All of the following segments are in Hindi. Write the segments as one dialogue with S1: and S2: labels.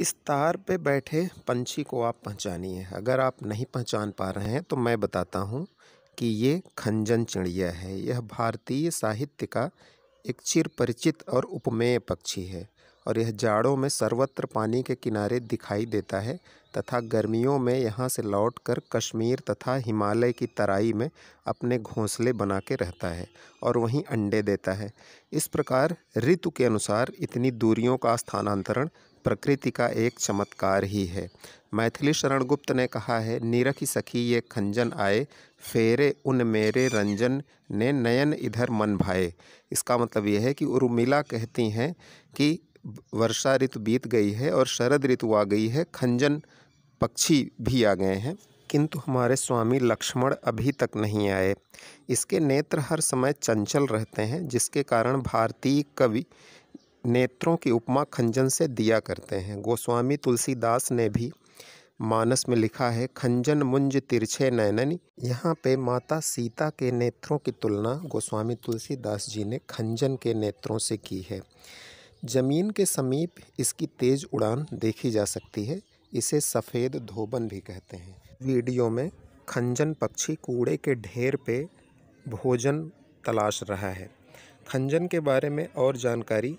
S1: इस तार पे बैठे पंछी को आप पहचानिए अगर आप नहीं पहचान पा रहे हैं तो मैं बताता हूँ कि ये खंजन चिड़िया है यह भारतीय साहित्य का एक चिरपरिचित और उपमेय पक्षी है और यह जाड़ों में सर्वत्र पानी के किनारे दिखाई देता है तथा गर्मियों में यहाँ से लौटकर कश्मीर तथा हिमालय की तराई में अपने घोंसले बना के रहता है और वहीं अंडे देता है इस प्रकार ऋतु के अनुसार इतनी दूरियों का स्थानांतरण प्रकृति का एक चमत्कार ही है मैथिली शरणगुप्त ने कहा है निरख सखी ये खंजन आए फेरे उन मेरे रंजन ने नयन इधर मन भाए इसका मतलब यह है कि उर्मिला कहती हैं कि वर्षा ऋतु बीत गई है और शरद ऋतु आ गई है खंजन पक्षी भी आ गए हैं किंतु हमारे स्वामी लक्ष्मण अभी तक नहीं आए इसके नेत्र हर समय चंचल रहते हैं जिसके कारण भारतीय कवि नेत्रों की उपमा खंजन से दिया करते हैं गोस्वामी तुलसीदास ने भी मानस में लिखा है खंजन मुंज तिरछे नैननी यहाँ पे माता सीता के नेत्रों की तुलना गोस्वामी तुलसीदास जी ने खंजन के नेत्रों से की है ज़मीन के समीप इसकी तेज़ उड़ान देखी जा सकती है इसे सफ़ेद धोबन भी कहते हैं वीडियो में खंजन पक्षी कूड़े के ढेर पे भोजन तलाश रहा है खंजन के बारे में और जानकारी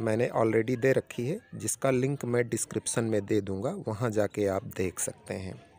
S1: मैंने ऑलरेडी दे रखी है जिसका लिंक मैं डिस्क्रिप्शन में दे दूंगा वहाँ जाके आप देख सकते हैं